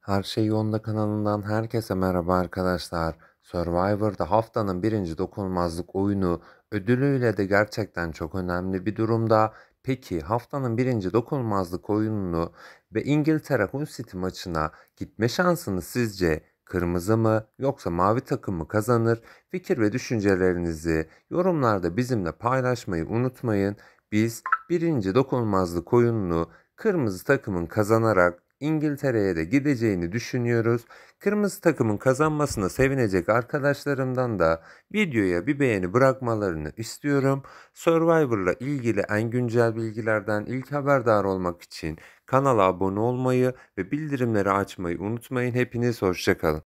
Her Şey Yolunda kanalından herkese merhaba arkadaşlar. Survivor'da haftanın birinci dokunmazlık oyunu ödülüyle de gerçekten çok önemli bir durumda. Peki haftanın birinci dokunmazlık oyununu ve İngiltere Hull City maçına gitme şansını sizce kırmızı mı yoksa mavi takım mı kazanır? Fikir ve düşüncelerinizi yorumlarda bizimle paylaşmayı unutmayın. Biz birinci dokunmazlık oyununu kırmızı takımın kazanarak İngiltere'ye de gideceğini düşünüyoruz. Kırmızı takımın kazanmasına sevinecek arkadaşlarımdan da videoya bir beğeni bırakmalarını istiyorum. Survivor'la ilgili en güncel bilgilerden ilk haberdar olmak için kanala abone olmayı ve bildirimleri açmayı unutmayın. Hepiniz hoşçakalın.